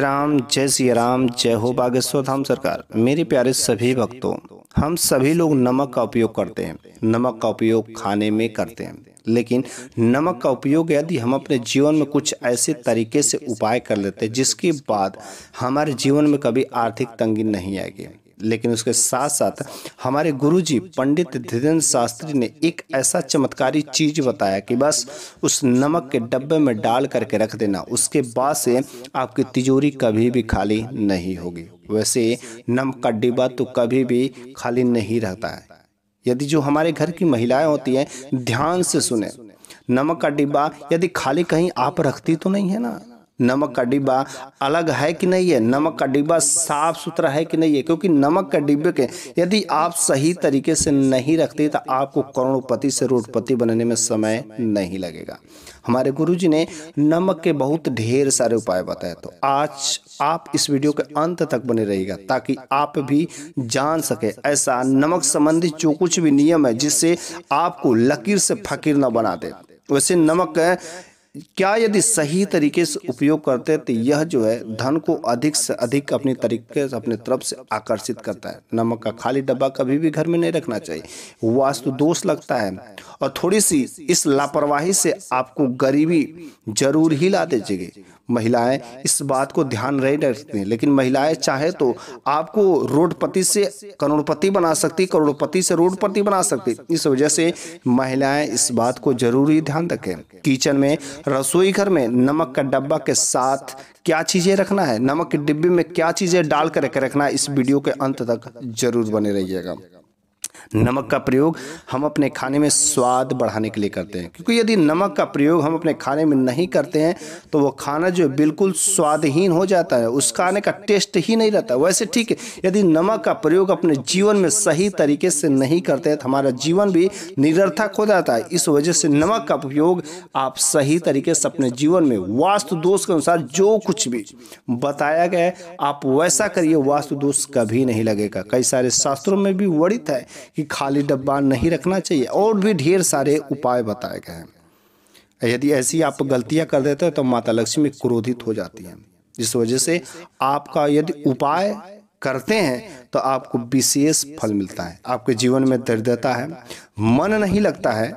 राम जय श्री राम जय हो बागेश्वर धाम सरकार मेरे प्यारे सभी भक्तों हम सभी लोग नमक का उपयोग करते हैं नमक का उपयोग खाने में करते हैं लेकिन नमक का उपयोग यदि हम अपने जीवन में कुछ ऐसे तरीके से उपाय कर लेते हैं जिसके बाद हमारे जीवन में कभी आर्थिक तंगी नहीं आएगी लेकिन उसके साथ साथ हमारे गुरुजी पंडित धीरेन्द्र शास्त्री ने एक ऐसा चमत्कारी चीज बताया कि बस उस नमक के डब्बे में डाल करके रख देना उसके बाद से आपकी तिजोरी कभी भी खाली नहीं होगी वैसे नमक का डिब्बा तो कभी भी खाली नहीं रहता है यदि जो हमारे घर की महिलाएं होती हैं ध्यान से सुने नमक का डिब्बा यदि खाली कहीं आप रखती तो नहीं है ना नमक का डिब्बा अलग है कि नहीं है नमक का डिब्बा साफ सुथरा है कि नहीं है क्योंकि नमक के डिब्बे के यदि आप सही तरीके से नहीं रखते तो आपको करोड़पति से रोडपति बनने में समय नहीं लगेगा हमारे गुरुजी ने नमक के बहुत ढेर सारे उपाय बताए तो आज आप इस वीडियो के अंत तक बने रहिएगा ताकि आप भी जान सके ऐसा नमक संबंधी जो कुछ भी नियम है जिससे आपको लकीर से फकीर न बना दे वैसे नमक क्या यदि सही तरीके से उपयोग करते हैं तो यह जो है धन को अधिक से अधिक अपने तरीके से अपने तरफ से आकर्षित करता है नमक का खाली डब्बा कभी भी घर में नहीं रखना चाहिए वास्तु दोष लगता है और थोड़ी सी इस लापरवाही से आपको गरीबी जरूर ही ला दीजिएगी महिलाएं इस बात को ध्यान नहीं रखती लेकिन महिलाएं चाहे तो आपको रोडपति से करोड़पति बना सकती करोड़पति से रोडपति बना सकती इस वजह से महिलाएं इस बात को जरूरी ध्यान रखें किचन में रसोई घर में नमक का डब्बा के साथ क्या चीज़ें रखना है नमक के डिब्बे में क्या चीज़ें डाल कर रखना है इस वीडियो के अंत तक जरूर बने रहिएगा नमक का प्रयोग हम अपने खाने में स्वाद बढ़ाने के लिए करते हैं क्योंकि यदि नमक का प्रयोग हम अपने खाने में नहीं करते हैं तो वो खाना जो बिल्कुल स्वादहीन हो जाता है उस खाने का टेस्ट ही नहीं रहता वैसे ठीक है यदि नमक का प्रयोग अपने जीवन में सही तरीके से नहीं करते हैं तो हमारा जीवन भी निरर्थक हो जाता है इस वजह से नमक का प्रयोग आप सही तरीके से अपने जीवन में वास्तु दोष के अनुसार जो कुछ भी बताया गया है आप वैसा करिए वास्तु दोष कभी नहीं लगेगा कई सारे शास्त्रों में भी वर्णित है कि खाली डब्बा नहीं रखना चाहिए और भी ढेर सारे उपाय बताए गए हैं यदि ऐसी आप गलतियां कर देते हैं तो माता लक्ष्मी क्रोधित हो जाती हैं जिस वजह से आपका यदि उपाय करते हैं तो आपको विशेष फल मिलता है आपके जीवन में दर्दता है मन नहीं लगता है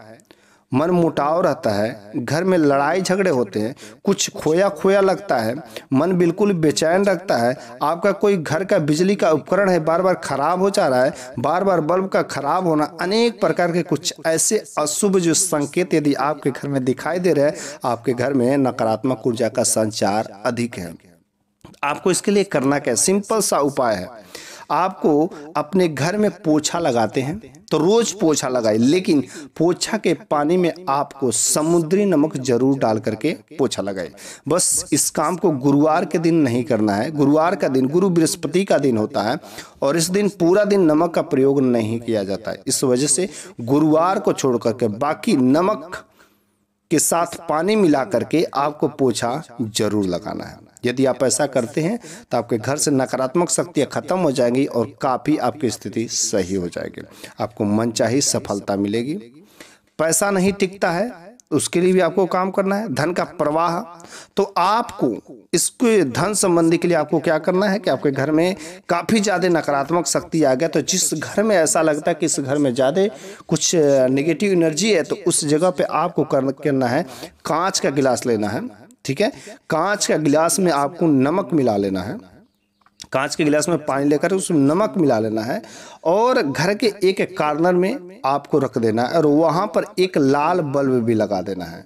मन मुटाव रहता है घर में लड़ाई झगड़े होते हैं कुछ खोया खोया लगता है मन बिल्कुल बेचैन रखता है आपका कोई घर का बिजली का उपकरण है बार बार खराब हो जा रहा है बार बार बल्ब का खराब होना अनेक प्रकार के कुछ ऐसे अशुभ जो संकेत यदि आपके घर में दिखाई दे रहे हैं आपके घर में नकारात्मक ऊर्जा का संचार अधिक है आपको इसके लिए करना क्या है सिंपल सा उपाय है आपको अपने घर में पोछा लगाते हैं तो रोज पोछा लगाए लेकिन पोछा के पानी में आपको समुद्री नमक जरूर डाल करके पोछा लगाए बस इस काम को गुरुवार के दिन नहीं करना है गुरुवार का दिन गुरु बृहस्पति का दिन होता है और इस दिन पूरा दिन नमक का प्रयोग नहीं किया जाता है इस वजह से गुरुवार को छोड़ करके बाकी नमक के साथ पानी मिला करके आपको पोछा जरूर लगाना है यदि आप ऐसा करते हैं तो आपके घर से नकारात्मक शक्तियाँ खत्म हो जाएंगी और काफ़ी आपकी स्थिति सही हो जाएगी आपको मनचाही सफलता मिलेगी पैसा नहीं टिकता है उसके लिए भी आपको काम करना है धन का प्रवाह तो आपको इसके धन संबंधी के लिए आपको क्या करना है कि आपके घर में काफ़ी ज़्यादा नकारात्मक शक्ति आ गया तो जिस घर में ऐसा लगता है कि इस घर में ज़्यादा कुछ नेगेटिव एनर्जी है तो उस जगह पे आपको करना है कांच का गिलास लेना है ठीक है कांच का गिलास में आपको नमक मिला लेना है कांच के गिलास में पानी लेकर उसमें नमक मिला लेना है और घर के एक कार्नर में आपको रख देना है और वहाँ पर एक लाल बल्ब भी लगा देना है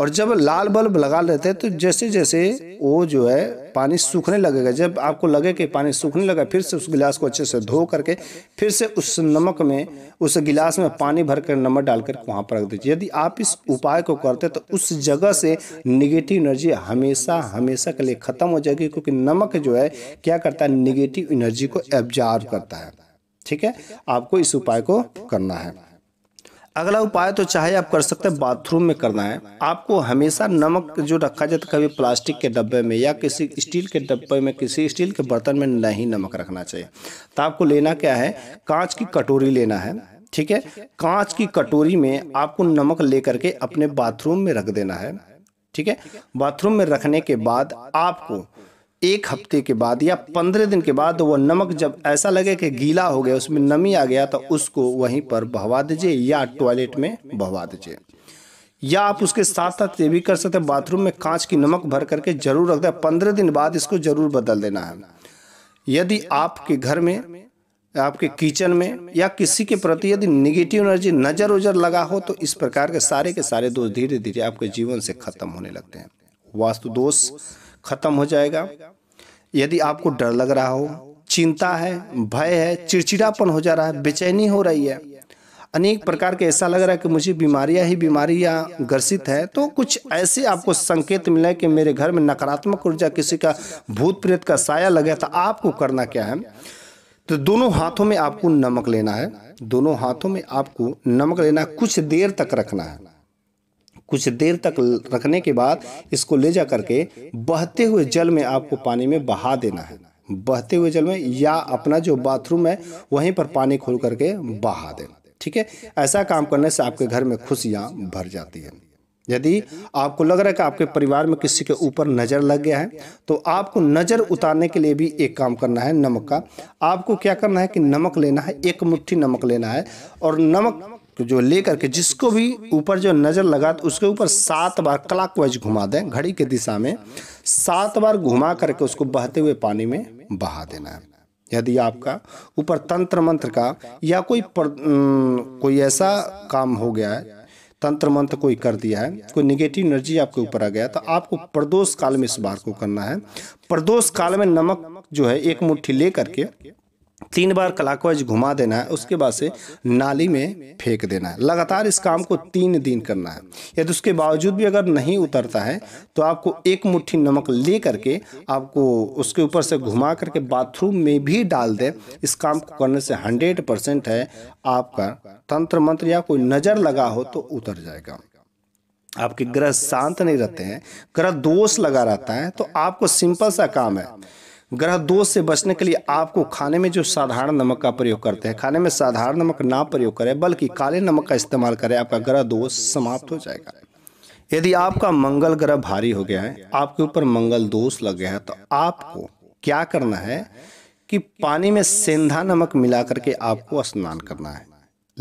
और जब लाल बल्ब लगा लेते हैं तो जैसे जैसे वो जो है पानी सूखने लगेगा जब आपको लगे कि पानी सूखने लगा फिर से उस गिलास को अच्छे से धो करके फिर से उस नमक में उस गिलास में पानी भर कर नमक डाल कर वहाँ पर रख दीजिए यदि आप इस उपाय को करते तो उस जगह से निगेटिव एनर्जी हमेशा हमेशा के लिए ख़त्म हो जाएगी क्योंकि नमक जो है क्या करता है निगेटिव एनर्जी को एब्जॉर्व करता है ठीक है आपको इस उपाय को करना है अगला उपाय तो चाहे आप कर सकते हैं बाथरूम में करना है आपको हमेशा नमक जो रखा जाए है कभी प्लास्टिक के डब्बे में या किसी स्टील के डब्बे में किसी स्टील के बर्तन में नहीं नमक रखना चाहिए तो आपको लेना क्या है कांच की कटोरी लेना है ठीक है कांच की कटोरी में आपको नमक लेकर के अपने बाथरूम में रख देना है ठीक है बाथरूम में रखने के बाद आपको एक हफ्ते के बाद या पंद्रह दिन के बाद वह नमक जब ऐसा लगे कि गीला हो गया उसमें नमी आ गया तो उसको वहीं पर बहवा दीजिए या टॉयलेट में बहवा दीजिए या आप उसके साथ साथ ये भी कर सकते हैं बाथरूम में कांच की नमक भर करके जरूर रख दे पंद्रह दिन बाद इसको जरूर बदल देना है यदि आपके घर में आपके किचन में या किसी के प्रति यदि निगेटिव एनर्जी नज़र उजर लगा हो तो इस प्रकार के सारे के सारे दोष धीरे धीरे आपके जीवन से खत्म होने लगते हैं वास्तु दोष खत्म हो जाएगा यदि आपको डर लग रहा हो चिंता है भय है चिड़चिड़ापन हो जा रहा है बेचैनी हो रही है अनेक प्रकार के ऐसा लग रहा है कि मुझे बीमारियां ही बीमारियां ग्रसित है तो कुछ ऐसे आपको संकेत मिले कि मेरे घर में नकारात्मक ऊर्जा किसी का भूत प्रेत का साया लगे तो आपको करना क्या है तो दोनों हाथों में आपको नमक लेना है दोनों हाथों में आपको नमक लेना कुछ देर तक रखना है कुछ देर तक रखने के बाद इसको ले जा करके बहते हुए जल में आपको पानी में बहा देना है बहते हुए जल में या अपना जो बाथरूम है वहीं पर पानी खोल करके बहा देना ठीक है ऐसा काम करने से आपके घर में खुशियाँ भर जाती है यदि आपको लग रहा है कि आपके परिवार में किसी के ऊपर नज़र लग गया है तो आपको नज़र उतारने के लिए भी एक काम करना है नमक का आपको क्या करना है कि नमक लेना है एक मुट्ठी नमक लेना है और नमक जो ले करके जिसको भी ऊपर जो नज़र लगा तो उसके ऊपर सात बार क्लाक घुमा दें घड़ी की दिशा में सात बार घुमा करके उसको बहते हुए पानी में बहा देना है यदि आपका ऊपर तंत्र मंत्र का या कोई पर, न, कोई ऐसा काम हो गया है तंत्र मंत्र कोई कर दिया है कोई निगेटिव एनर्जी आपके ऊपर आ गया तो आपको प्रदोष काल में इस बार को करना है प्रदोष काल में नमक जो है एक मुट्ठी ले करके तीन बार क्लाकवाइज घुमा देना है उसके बाद से नाली में फेंक देना है लगातार इस काम को तीन दिन करना है यदि उसके बावजूद भी अगर नहीं उतरता है तो आपको एक मुट्ठी नमक ले करके आपको उसके ऊपर से घुमा करके बाथरूम में भी डाल दें इस काम को करने से हंड्रेड परसेंट है आपका तंत्र मंत्र या कोई नज़र लगा हो तो उतर जाएगा आपके ग्रह शांत नहीं रहते हैं ग्रह दोष लगा रहता है तो आपको सिंपल सा काम है ग्रह दोष से बचने के लिए आपको खाने में जो साधारण नमक का प्रयोग करते हैं खाने में साधारण नमक ना प्रयोग करें बल्कि काले नमक का इस्तेमाल करें आपका ग्रह दोष समाप्त हो जाएगा यदि आपका मंगल ग्रह भारी हो गया है आपके ऊपर मंगल दोष लग गया है तो आपको क्या करना है कि पानी में सेंधा नमक मिला करके आपको स्नान करना है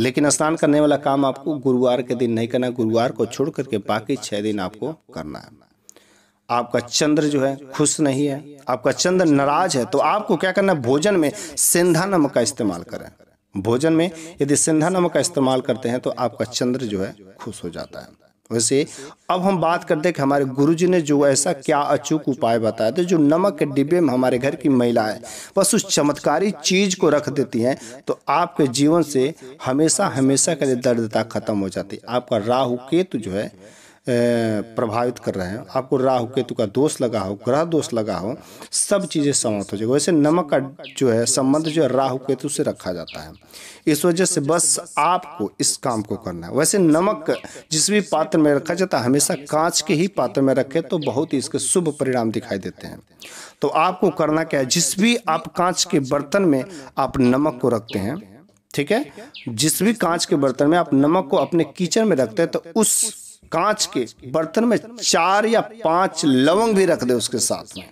लेकिन स्नान करने वाला काम आपको गुरुवार के दिन नहीं करना गुरुवार को छोड़ करके बाकी छः दिन आपको करना है आपका चंद्र जो है खुश नहीं है आपका चंद्र नाराज है तो आपको क्या करना है भोजन में सिंधा नमक का इस्तेमाल करें भोजन में यदि सिंधा नमक का इस्तेमाल करते हैं तो आपका चंद्र जो है खुश हो जाता है वैसे अब हम बात करते हैं कि हमारे गुरुजी ने जो ऐसा क्या अचूक उपाय बताया था जो नमक के डिब्बे में हमारे घर की महिला है बस उस चमत्कारी चीज को रख देती हैं तो आपके जीवन से हमेशा हमेशा के लिए दर्दता खत्म हो जाती है आपका राहु केतु जो है प्रभावित कर रहे हैं आपको राहु केतु का दोष लगा हो ग्रह दोष लगा हो सब चीज़ें समाप्त हो जाएगी वैसे नमक का जो है संबंध जो है राहु केतु से रखा जाता है इस वजह से बस आपको इस काम को करना है वैसे नमक जिस भी पात्र में रखा जाता है हमेशा कांच के ही पात्र में रखे तो बहुत ही इसके शुभ परिणाम दिखाई देते हैं तो आपको करना क्या है जिस भी आप कांच के बर्तन में आप नमक को रखते हैं ठीक है जिस भी कांच के बर्तन में आप नमक को अपने किचन में रखते हैं तो उस कांच के बर्तन में चार या पांच लवंग भी रख दे उसके साथ में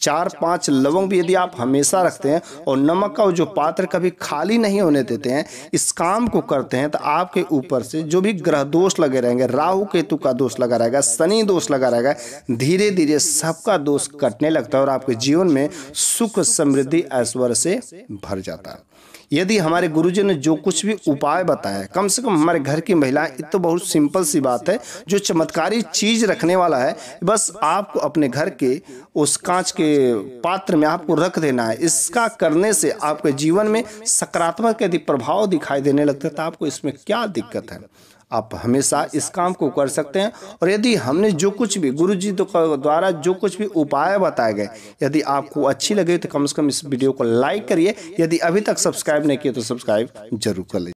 चार पांच लवंग भी यदि आप हमेशा रखते हैं और नमक का जो पात्र कभी खाली नहीं होने देते हैं इस काम को करते हैं तो आपके ऊपर से जो भी ग्रह दोष लगे रहेंगे राहु केतु का दोष लगा रहेगा शनि दोष लगा रहेगा धीरे धीरे सबका दोष कटने लगता है और आपके जीवन में सुख समृद्धि ऐश्वर्य से भर जाता है यदि हमारे गुरुजी ने जो कुछ भी उपाय बताया कम से कम हमारे घर की महिलाएं इतना तो बहुत सिंपल सी बात है जो चमत्कारी चीज़ रखने वाला है बस आपको अपने घर के उस कांच के पात्र में आपको रख देना है इसका करने से आपके जीवन में सकारात्मक यदि प्रभाव दिखाई देने लगता है तो आपको इसमें क्या दिक्कत है आप हमेशा इस काम को कर सकते हैं और यदि हमने जो कुछ भी गुरु जी तो द्वारा जो कुछ भी उपाय बताए गए यदि आपको अच्छी लगे तो कम से कम इस वीडियो को लाइक करिए यदि अभी तक सब्सक्राइब नहीं किए तो सब्सक्राइब जरूर कर लीजिए